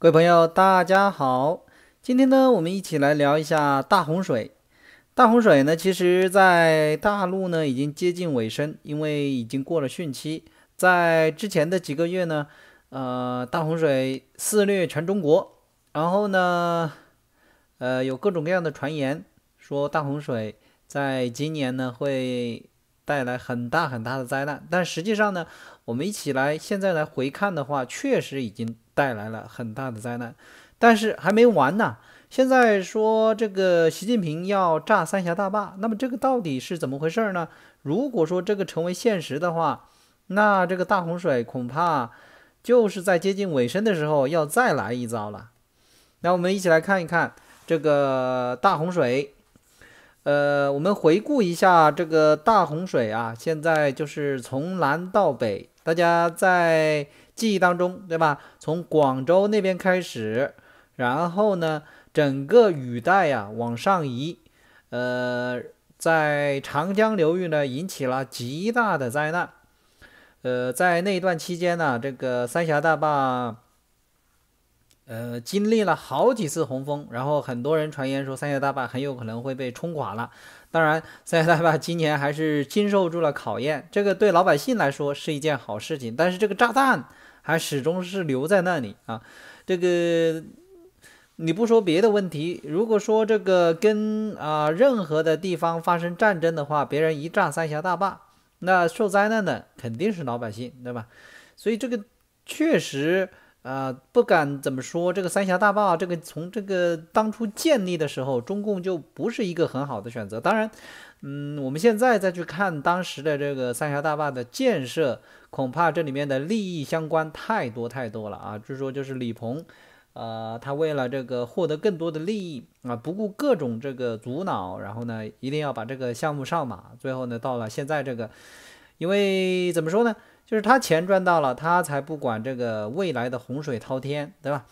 各位朋友，大家好。今天呢，我们一起来聊一下大洪水。大洪水呢，其实，在大陆呢已经接近尾声，因为已经过了汛期。在之前的几个月呢，呃，大洪水肆虐全中国。然后呢，呃，有各种各样的传言说大洪水在今年呢会带来很大很大的灾难。但实际上呢，我们一起来现在来回看的话，确实已经。带来了很大的灾难，但是还没完呢。现在说这个习近平要炸三峡大坝，那么这个到底是怎么回事呢？如果说这个成为现实的话，那这个大洪水恐怕就是在接近尾声的时候要再来一遭了。那我们一起来看一看这个大洪水。呃，我们回顾一下这个大洪水啊，现在就是从南到北，大家在。记忆当中，对吧？从广州那边开始，然后呢，整个雨带呀往上移，呃，在长江流域呢引起了极大的灾难。呃，在那段期间呢，这个三峡大坝，呃，经历了好几次洪峰，然后很多人传言说三峡大坝很有可能会被冲垮了。当然，三峡大坝今年还是经受住了考验，这个对老百姓来说是一件好事情。但是这个炸弹。还始终是留在那里啊，这个你不说别的问题，如果说这个跟啊任何的地方发生战争的话，别人一炸三峡大坝，那受灾难的肯定是老百姓，对吧？所以这个确实啊不敢怎么说这个三峡大坝，这个从这个当初建立的时候，中共就不是一个很好的选择，当然。嗯，我们现在再去看当时的这个三峡大坝的建设，恐怕这里面的利益相关太多太多了啊！据说就是李鹏，呃，他为了这个获得更多的利益啊，不顾各种这个阻挠，然后呢，一定要把这个项目上马。最后呢，到了现在这个，因为怎么说呢，就是他钱赚到了，他才不管这个未来的洪水滔天，对吧？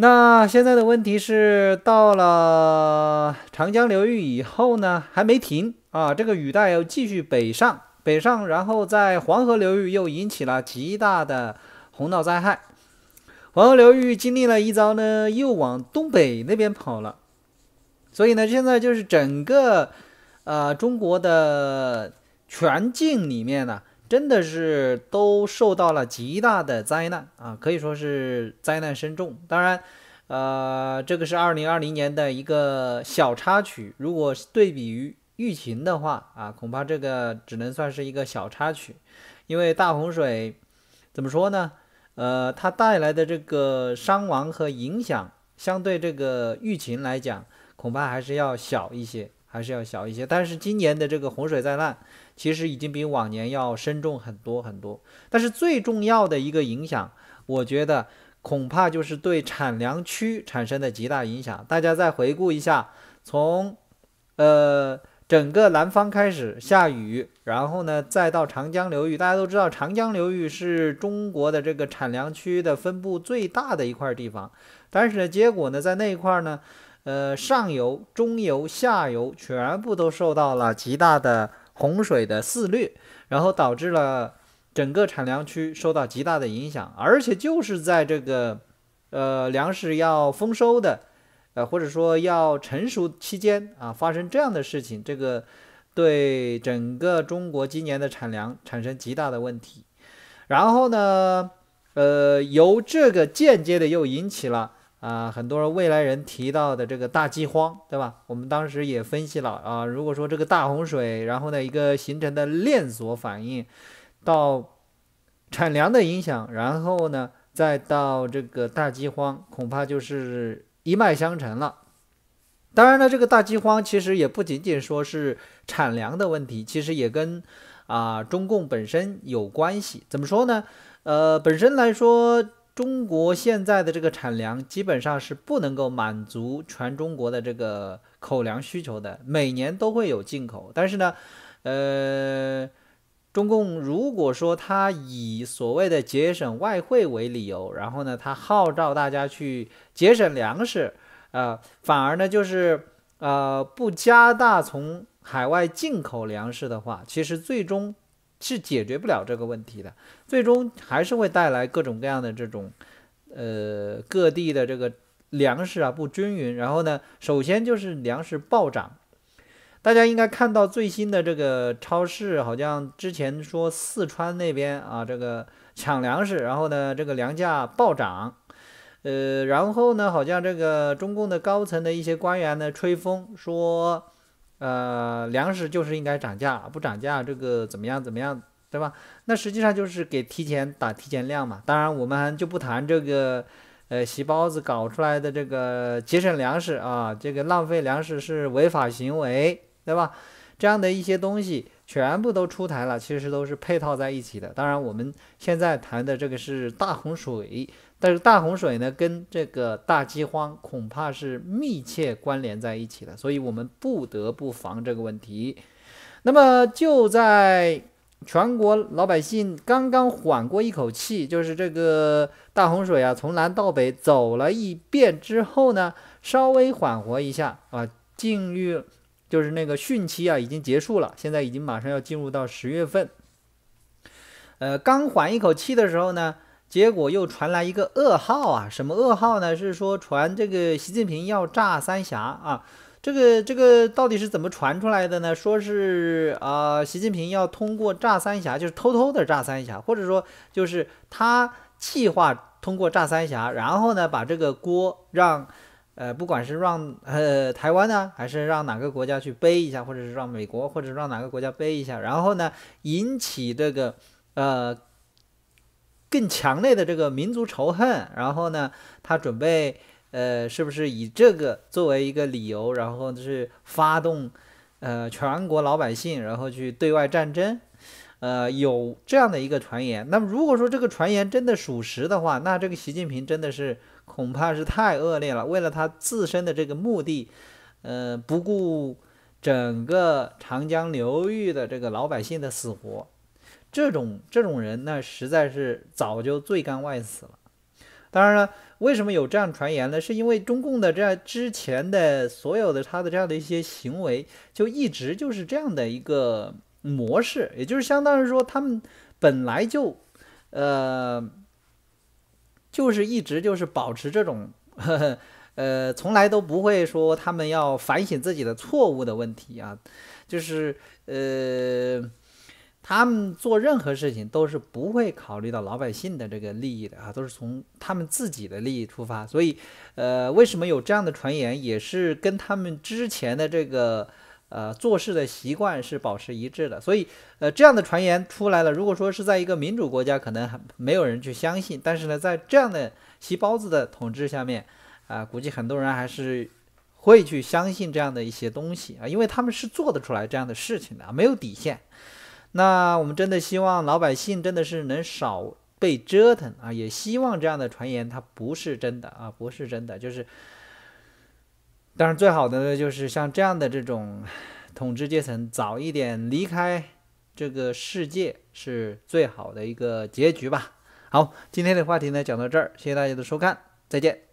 那现在的问题是，到了长江流域以后呢，还没停啊，这个雨带又继续北上，北上，然后在黄河流域又引起了极大的洪涝灾害。黄河流域经历了一遭呢，又往东北那边跑了，所以呢，现在就是整个，呃，中国的全境里面呢。真的是都受到了极大的灾难啊，可以说是灾难深重。当然，呃，这个是二零二零年的一个小插曲。如果对比于疫情的话啊，恐怕这个只能算是一个小插曲，因为大洪水怎么说呢？呃，它带来的这个伤亡和影响，相对这个疫情来讲，恐怕还是要小一些。还是要小一些，但是今年的这个洪水灾难其实已经比往年要深重很多很多。但是最重要的一个影响，我觉得恐怕就是对产粮区产生的极大影响。大家再回顾一下，从呃整个南方开始下雨，然后呢再到长江流域，大家都知道长江流域是中国的这个产粮区的分布最大的一块地方，但是呢结果呢在那一块呢。呃，上游、中游、下游全部都受到了极大的洪水的肆虐，然后导致了整个产粮区受到极大的影响，而且就是在这个呃粮食要丰收的，呃或者说要成熟期间啊，发生这样的事情，这个对整个中国今年的产粮产生极大的问题。然后呢，呃，由这个间接的又引起了。啊，很多未来人提到的这个大饥荒，对吧？我们当时也分析了啊。如果说这个大洪水，然后呢一个形成的链锁反应，到产粮的影响，然后呢再到这个大饥荒，恐怕就是一脉相承了。当然了，这个大饥荒其实也不仅仅说是产粮的问题，其实也跟啊中共本身有关系。怎么说呢？呃，本身来说。中国现在的这个产粮基本上是不能够满足全中国的这个口粮需求的，每年都会有进口。但是呢，呃，中共如果说他以所谓的节省外汇为理由，然后呢，他号召大家去节省粮食，呃，反而呢，就是呃，不加大从海外进口粮食的话，其实最终。是解决不了这个问题的，最终还是会带来各种各样的这种，呃，各地的这个粮食啊不均匀。然后呢，首先就是粮食暴涨，大家应该看到最新的这个超市，好像之前说四川那边啊这个抢粮食，然后呢这个粮价暴涨，呃，然后呢好像这个中共的高层的一些官员呢吹风说。呃，粮食就是应该涨价，不涨价这个怎么样怎么样，对吧？那实际上就是给提前打提前量嘛。当然，我们就不谈这个，呃，洗包子搞出来的这个节省粮食啊，这个浪费粮食是违法行为，对吧？这样的一些东西全部都出台了，其实都是配套在一起的。当然，我们现在谈的这个是大洪水。但是大洪水呢，跟这个大饥荒恐怕是密切关联在一起的，所以我们不得不防这个问题。那么就在全国老百姓刚刚缓过一口气，就是这个大洪水啊，从南到北走了一遍之后呢，稍微缓和一下啊，境遇就是那个汛期啊已经结束了，现在已经马上要进入到十月份。呃，刚缓一口气的时候呢。结果又传来一个噩耗啊！什么噩耗呢？是说传这个习近平要炸三峡啊？这个这个到底是怎么传出来的呢？说是啊，习近平要通过炸三峡，就是偷偷的炸三峡，或者说就是他计划通过炸三峡，然后呢把这个锅让，呃，不管是让呃台湾呢，还是让哪个国家去背一下，或者是让美国或者让哪个国家背一下，然后呢引起这个呃。更强烈的这个民族仇恨，然后呢，他准备，呃，是不是以这个作为一个理由，然后就是发动，呃，全国老百姓，然后去对外战争，呃，有这样的一个传言。那么，如果说这个传言真的属实的话，那这个习近平真的是恐怕是太恶劣了，为了他自身的这个目的，呃，不顾整个长江流域的这个老百姓的死活。这种这种人，那实在是早就罪该万死了。当然了，为什么有这样传言呢？是因为中共的这之前的所有的他的这样的一些行为，就一直就是这样的一个模式，也就是相当于说，他们本来就，呃，就是一直就是保持这种，呃，从来都不会说他们要反省自己的错误的问题啊，就是呃。他们做任何事情都是不会考虑到老百姓的这个利益的啊，都是从他们自己的利益出发。所以，呃，为什么有这样的传言，也是跟他们之前的这个呃做事的习惯是保持一致的。所以，呃，这样的传言出来了，如果说是在一个民主国家，可能还没有人去相信。但是呢，在这样的“习包子”的统治下面，啊，估计很多人还是会去相信这样的一些东西啊，因为他们是做得出来这样的事情的，没有底线。那我们真的希望老百姓真的是能少被折腾啊，也希望这样的传言它不是真的啊，不是真的。就是，当然最好的呢，就是像这样的这种统治阶层早一点离开这个世界，是最好的一个结局吧。好，今天的话题呢讲到这儿，谢谢大家的收看，再见。